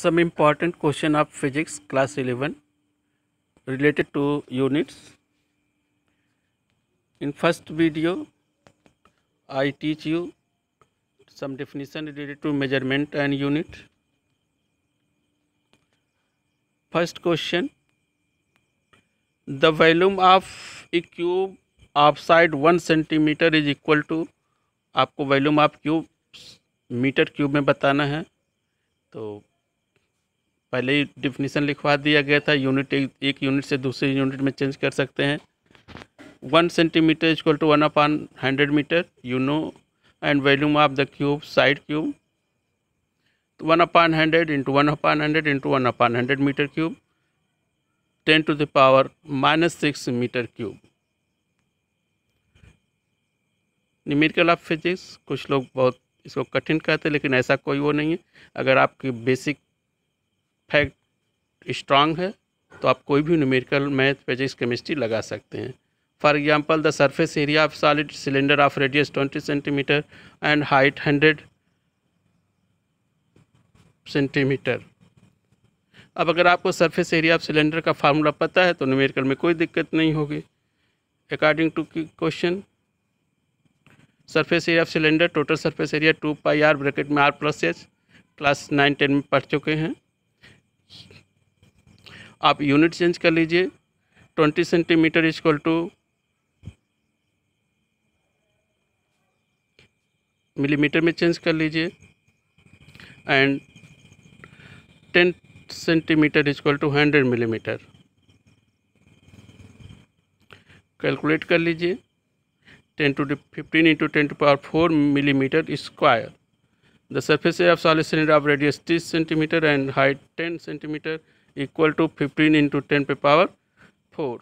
some important question of physics class 11 related to units in first video i teach you some definition related to measurement and unit first question the volume of a cube of side 1 centimeter is equal to आपको volume आप cube metre cube में बताना है तो पहले ही definition लिखवा दिया गया था यूनिट एक, एक यूनिट से दूसरे यूनिट में चेंज कर सकते हैं one centimetre is equal to one upon hundred metre you know and volume of the cube side cube तो one upon hundred into one upon hundred into one upon hundred metre cube ten to the power minus six metre cube numerical of physics कुछ लोग बहुत इसको कठिन कहते हैं लेकिन ऐसा कोई वो नहीं है अगर आपकी बेसिक फैक्ट स्ट्रांग है तो आप कोई भी न्यूमेरिकल मैथ फिजिक्स केमिस्ट्री लगा सकते हैं for example the surface area of solid cylinder of radius twenty centimetre and height hundred centimetre अब अगर आपको सरफेस एरिया ऑफ सिलेंडर का फार्मूला पता है तो न्यूमेरिकल में कोई दिक्कत नहीं होगी according to question surface area of cylinder total surface area two pi R bracket में R plus H class nine ten में पढ़ चुके हैं आप यूनिट चेंज कर लीजिए twenty centimetre equal to millimetre में चेंज कर लीजिए and ten centimetre is equal to hundred millimetre calculate कर लीजिए ten to fifteen into ten to power four millimetre square the surface of solid cylinder of radius तीस centimetre and height ten centimetre equal to fifteen into ten पे power four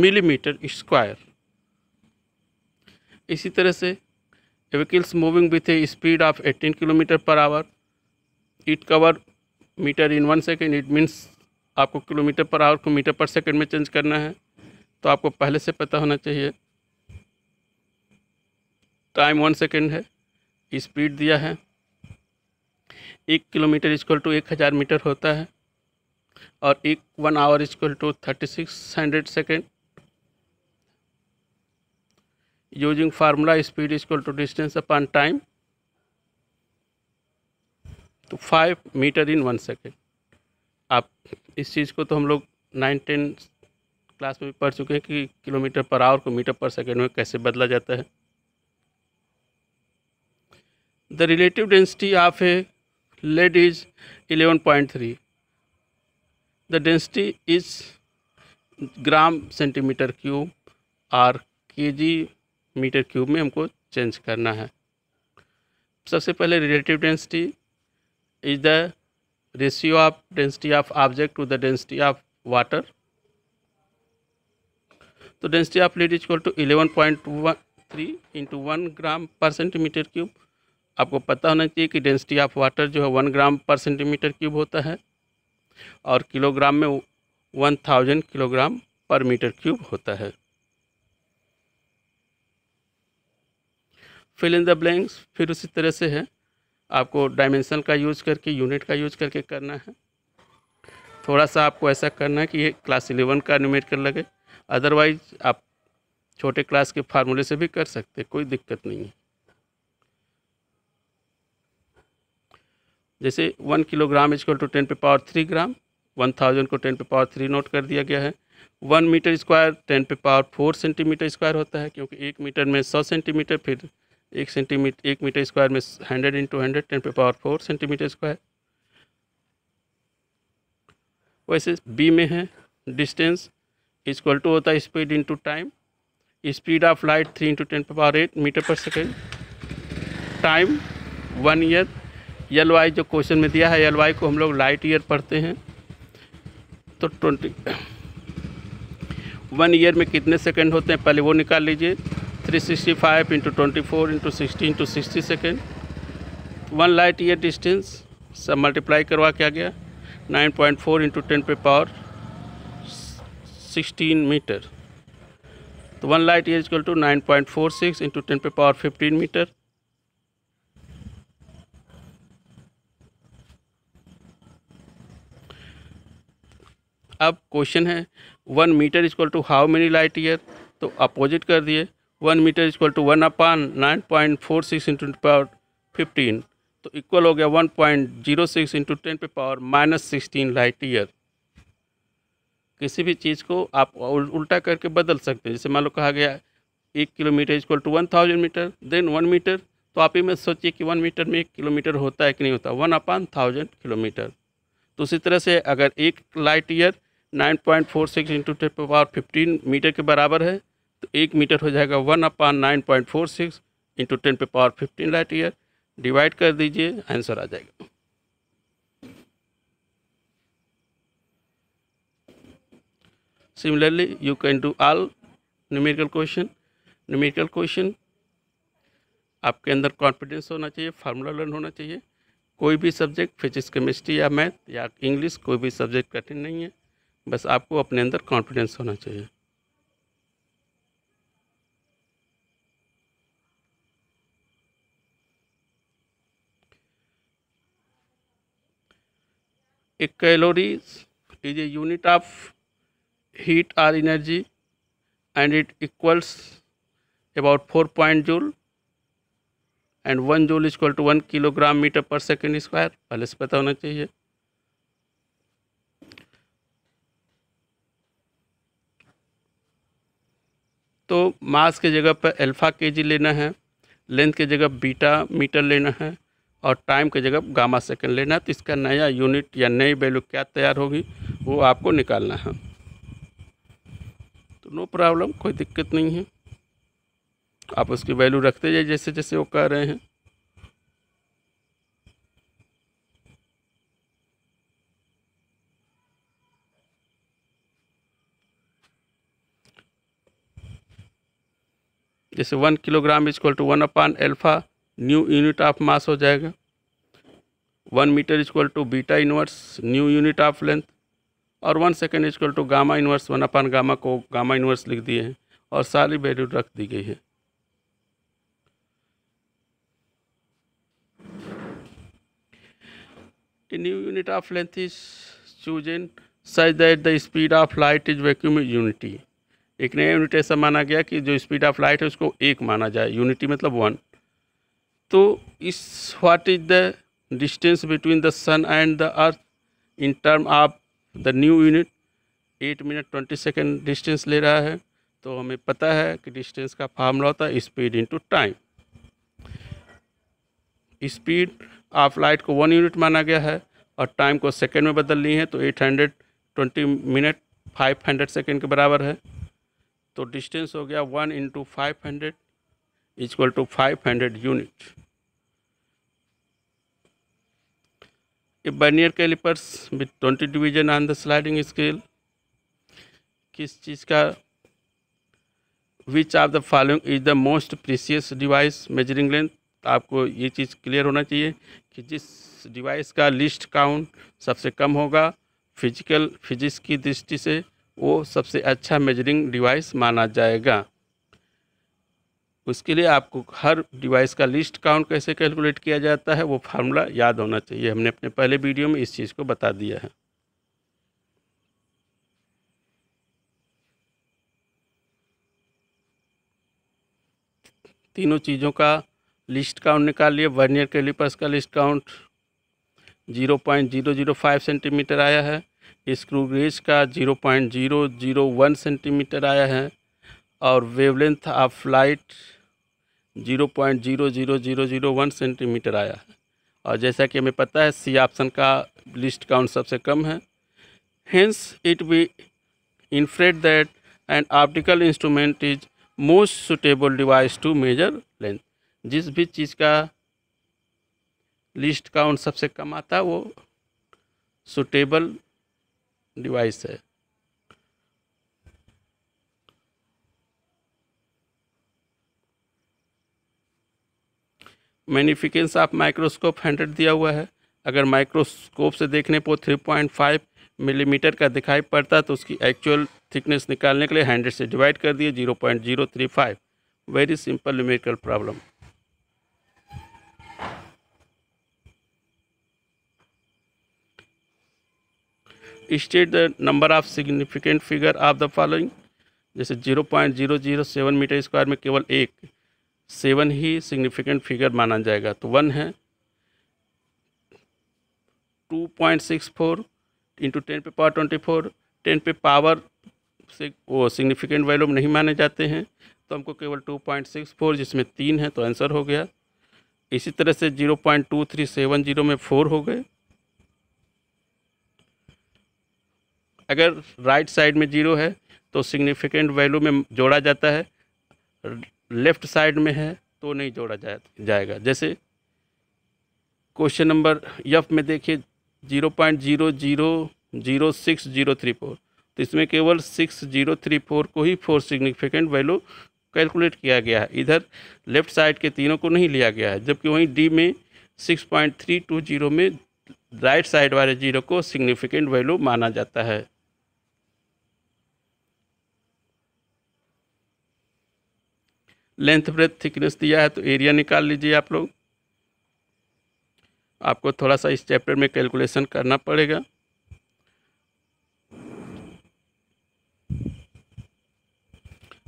millimetre square इसी तरह से vehicles moving with a speed of eighteen kilometre per hour it cover metre in one second it means आपको kilometre per hour को metre per second में change करना है तो आपको पहले से पता होना चाहिए टाइम वन सेकेंड है स्पीड दिया है एक किलोमीटर इजक्वल टू एक हज़ार मीटर होता है और एक one hour equal to thirty six hundred second using formula speed equal to distance upon time तो five metre in one second आप इस चीज़ को तो हम लोग नाइन टेन क्लास में भी पढ़ चुके हैं कि किलोमीटर पर आवर को मीटर पर सेकेंड में कैसे बदला जाता है the relative density of a lead is eleven point three the density is gram centimetre cube और केजी मीटर क्यूब में हमको चेंज करना है सबसे पहले relative density is the ratio of density of object to the density of water तो density of lead is equal to eleven point one three into one gram per centimetre cube आपको पता होना चाहिए कि डेंसिटी ऑफ वाटर जो है one gram per centimetre cube होता है और किलोग्राम में one thousand kilogram per metre cube होता है फिल इन द ब्लैंक्स फिर उसी तरह से है आपको डायमेंशन का यूज करके यूनिट का यूज करके करना है थोड़ा सा आपको ऐसा करना है कि ये क्लास इलेवन का निमेट कर लगे अदरवाइज आप छोटे क्लास के फार्मूले से भी कर सकते कोई दिक्कत नहीं है जैसे one kilogram is equal to ten पे power three gram one thousand को टेन पे पावर थ्री नोट कर दिया गया है वन मीटर स्क्वायर टेन पे पावर फोर सेंटीमीटर स्क्वायर होता है क्योंकि एक मीटर में सौ सेंटीमीटर फिर एक सेंटीमीटर एक मीटर स्क्वायर में हंड्रेड इंटू हंड्रेड टेन पे पावर फोर सेंटीमीटर स्क्वायर वैसे बी में है डिस्टेंस इजक्ल टू होता है speed into time speed of light three into ten पे power eight metre per second time one year L Y जो question में दिया है एल वाई को हम लोग लाइट ईयर पढ़ते हैं तो ट्वेंटी वन ईयर में कितने सेकेंड होते हैं पहले वो निकाल लीजिए three sixty five into twenty four into sixty into sixty second one light year distance सब मल्टीप्लाई करवा क्या गया nine point four into ten पे पावर सिक्सटीन मीटर तो one light year is equal to nine point four six into ten पे power fifteen metre अब question है one metre is equal to how many light year तो opposite कर दिए one metre is equal to one upon nine point four six into power fifteen तो equal हो गया one point zero six into ten पे power minus sixteen light year किसी भी चीज़ को आप उल्टा करके बदल सकते हैं जैसे मान लो कहा गया एक kilometre is equal to one thousand metre then one metre तो आप ही में सोचिए कि वन मीटर में एक किलोमीटर होता है कि नहीं होता वन अपान थाउजेंड किलोमीटर तो उसी तरह से अगर एक light year nine point four six into ten power fifteen metre के बराबर है तो एक मीटर हो जाएगा one upon nine point four six into ten पे power fifteen light year divide कर दीजिए आंसर आ जाएगा similarly you can do all numerical question numerical question आपके अंदर कॉन्फिडेंस होना चाहिए फार्मूला लर्न होना चाहिए कोई भी सब्जेक्ट फिजिक्स केमिस्ट्री या मैथ या इंग्लिश कोई भी सब्जेक्ट कठिन नहीं है बस आपको अपने अंदर कॉन्फिडेंस होना चाहिए एक calories is a unit of heat or energy and it equals about four point joule and one joule is equal to one kilogram metre per second square पहले से पता होना चाहिए तो मास के जगह पर अल्फ़ा के जी लेना है लेंथ के जगह बीटा मीटर लेना है और टाइम के जगह गामा सेकंड लेना है तो इसका नया यूनिट या नई वैल्यू क्या तैयार होगी वो आपको निकालना है तो नो प्रॉब्लम कोई दिक्कत नहीं है आप उसकी वैल्यू रखते जाइए जैसे जैसे वो कह रहे हैं जैसे one kilogram is equal to one upon alpha new unit of mass हो जाएगा one metre equal to beta inverse new unit of length और one second equal to gamma inverse one upon gamma को gamma inverse लिख दिए हैं और सारी value रख दी गई है new unit of length is choose in such that the speed of light is vacuum unity एक नया यूनिट ऐसा माना गया कि जो स्पीड ऑफ लाइट है उसको एक माना जाए यूनिटी मतलब वन तो इस what is the distance between the sun and the earth in term of the new unit eight minute twenty second distance ले रहा है तो हमें पता है कि डिस्टेंस का फार्मूला होता है speed into time speed of light को वन यूनिट माना गया है और टाइम को सेकेंड में बदल ली है तो eight hundred twenty minute five hundred second के बराबर है तो डिस्टेंस हो गया one into five hundred is equal to five hundred unit vernier vernier calipers with twenty division on the sliding scale किस चीज़ का which of the following is the most precise device measuring length आपको ये चीज़ clear होना चाहिए कि जिस device का लिस्ट काउंट सबसे कम होगा फिजिकल फिजिक्स की दृष्टि से वो सबसे अच्छा मेजरिंग डिवाइस माना जाएगा उसके लिए आपको हर डिवाइस का लिस्ट काउंट कैसे कैलकुलेट किया जाता है वो फार्मूला याद होना चाहिए हमने अपने पहले वीडियो में इस चीज़ को बता दिया है तीनों चीज़ों का लिस्ट काउंट निकाल लिए वर्नियर कैलिपर्स का लिस्ट काउंट 0.005 सेंटीमीटर आया है स्क्रू ग्रेज का 0.001 सेंटीमीटर आया है और वेवलेंथ ऑफ लाइट 0.00001 सेंटीमीटर आया है और जैसा कि हमें पता है सी ऑप्शन का लिस्ट काउंट सबसे कम है hence it be inferred that and optical instrument is most suitable device to measure length जिस भी चीज़ का लिस्ट काउंट सबसे कम आता है वो सुटेबल डिवाइस है मैग्निफिकेंस ऑफ माइक्रोस्कोप हंड्रेड दिया हुआ है अगर माइक्रोस्कोप से देखने पर थ्री पॉइंट फाइव मिलीमीटर का दिखाई पड़ता तो उसकी एक्चुअल थिकनेस निकालने के लिए हंड्रेड से डिवाइड कर दिए zero point zero three five very simple numerical problem state the number of significant figure of the following जैसे zero point zero zero seven metre square में केवल एक सेवन ही सिग्निफिकेंट फिगर माना जाएगा तो वन है two point six four into ten पे power twenty four ten पे पावर से वो सिग्निफिकेंट वैल्यू नहीं माने जाते हैं तो हमको केवल टू पॉइंट सिक्स फोर जिसमें तीन है तो आंसर हो गया इसी तरह से zero point two three seven zero में फ़ोर हो गए अगर राइट साइड में जीरो है तो सिग्निफिकेंट वैल्यू में जोड़ा जाता है लेफ्ट साइड में है तो नहीं जोड़ा जा, जाएगा जैसे क्वेश्चन नंबर यफ में देखिए zero point zero zero zero six zero three four तो इसमें केवल सिक्स जीरो थ्री फोर को ही फोर सिग्निफिकेंट वैल्यू कैलकुलेट किया गया है इधर लेफ्ट साइड के तीनों को नहीं लिया गया है जबकि वहीं डी में six point three two zero में राइट साइड वाले जीरो को सिग्निफिकेंट वैल्यू माना जाता है लेंथ ब्रेथ थिकनेस दिया है तो एरिया निकाल लीजिए आप लोग आपको थोड़ा सा इस चैप्टर में कैलकुलेशन करना पड़ेगा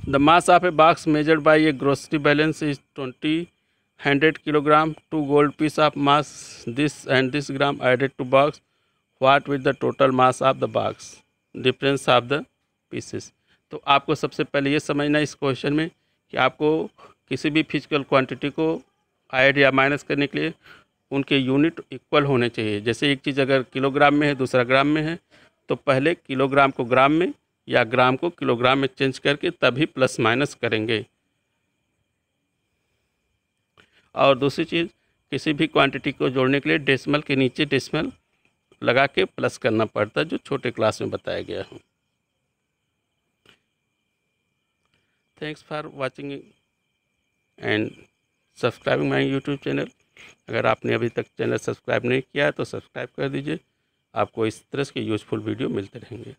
the mass of a box measured by a grocery balance is twenty hundred kilogram two gold piece of mass this and this gram added to box what with the total mass of the box difference of the pieces तो आपको सबसे पहले ये समझना इस question में कि आपको किसी भी फिजिकल क्वांटिटी को ऐड या माइनस करने के लिए उनके यूनिट इक्वल होने चाहिए जैसे एक चीज़ अगर किलोग्राम में है दूसरा ग्राम में है तो पहले किलोग्राम को ग्राम में या ग्राम को किलोग्राम में चेंज करके तभी प्लस माइनस करेंगे और दूसरी चीज़ किसी भी क्वांटिटी को जोड़ने के लिए डेसिमल के नीचे डेसिमल लगा के प्लस करना पड़ता है जो छोटे क्लास में बताया गया है thanks for watching and subscribing my YouTube channel अगर आपने अभी तक चैनल सब्सक्राइब नहीं किया है तो सब्सक्राइब कर दीजिए आपको इस तरह के यूज़फुल वीडियो मिलते रहेंगे